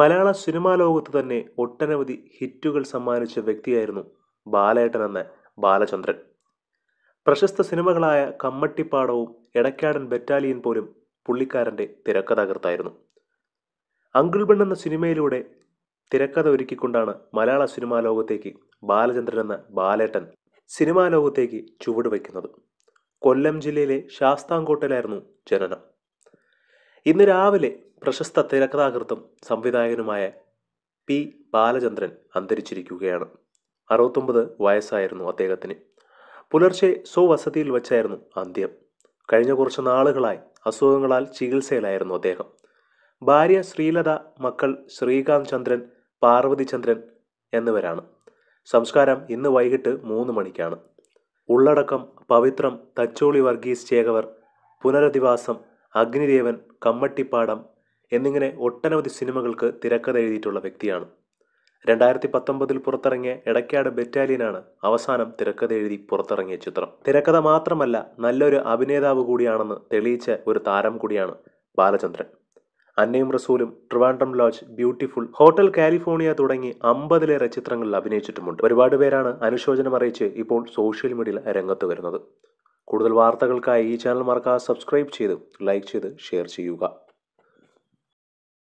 മലയാള സിനിമാ ലോകത്ത് തന്നെ ഒട്ടനവധി ഹിറ്റുകൾ സമ്മാനിച്ച വ്യക്തിയായിരുന്നു ബാലേട്ടൻ എന്ന ബാലചന്ദ്രൻ പ്രശസ്ത സിനിമകളായ കമ്മട്ടിപ്പാടവും എടക്കാടൻ ബറ്റാലിയൻ പോലും പുള്ളിക്കാരൻ്റെ തിരക്കഥാകൃത്തായിരുന്നു അങ്കിൾ ബൺ എന്ന സിനിമയിലൂടെ തിരക്കഥ ഒരുക്കിക്കൊണ്ടാണ് മലയാള സിനിമാ ലോകത്തേക്ക് ബാലചന്ദ്രൻ എന്ന ബാലേട്ടൻ സിനിമാ ലോകത്തേക്ക് ചുവടുവയ്ക്കുന്നത് കൊല്ലം ജില്ലയിലെ ശാസ്താംകോട്ടയിലായിരുന്നു ജനനം ഇന്ന് രാവിലെ പ്രശസ്ത തിരക്കഥാകൃത്തും സംവിധായകനുമായ പി ബാലചന്ദ്രൻ അന്തരിച്ചിരിക്കുകയാണ് അറുപത്തൊമ്പത് വയസ്സായിരുന്നു അദ്ദേഹത്തിന് പുലർച്ചെ സ്വവസതിയിൽ വെച്ചായിരുന്നു അന്ത്യം കഴിഞ്ഞ കുറച്ച് നാളുകളായി അസുഖങ്ങളാൽ ചികിത്സയിലായിരുന്നു അദ്ദേഹം ഭാര്യ ശ്രീലത മക്കൾ ശ്രീകാന്ത് ചന്ദ്രൻ പാർവതി ചന്ദ്രൻ എന്നിവരാണ് സംസ്കാരം ഇന്ന് വൈകിട്ട് മൂന്ന് മണിക്കാണ് ഉള്ളടക്കം പവിത്രം തച്ചോളി വർഗീസ് ചേകവർ പുനരധിവാസം അഗ്നിദേവൻ കമ്മട്ടിപ്പാടം എന്നിങ്ങനെ ഒട്ടനവധി സിനിമകൾക്ക് തിരക്കഥ എഴുതിയിട്ടുള്ള വ്യക്തിയാണ് രണ്ടായിരത്തി പത്തൊമ്പതിൽ പുറത്തിറങ്ങിയ എടക്കാട് ബറ്റാലിയനാണ് അവസാനം തിരക്കഥ എഴുതി പുറത്തിറങ്ങിയ ചിത്രം തിരക്കഥ മാത്രമല്ല നല്ലൊരു അഭിനേതാവ് കൂടിയാണെന്ന് തെളിയിച്ച ഒരു താരം കൂടിയാണ് ബാലചന്ദ്രൻ അന്നയും റസൂലും Trivandrum lodge beautiful hotel California തുടങ്ങി അമ്പതിലേറെ ചിത്രങ്ങളിൽ അഭിനയിച്ചിട്ടുമുണ്ട് ഒരുപാട് പേരാണ് അനുശോചനം അറിയിച്ച് ഇപ്പോൾ സോഷ്യൽ മീഡിയയിൽ രംഗത്ത് വരുന്നത് കൂടുതൽ വാർത്തകൾക്കായി ഈ ചാനൽ മറക്കാതെ സബ്സ്ക്രൈബ് ചെയ്ത് ലൈക്ക് ചെയ്ത് ഷെയർ ചെയ്യുക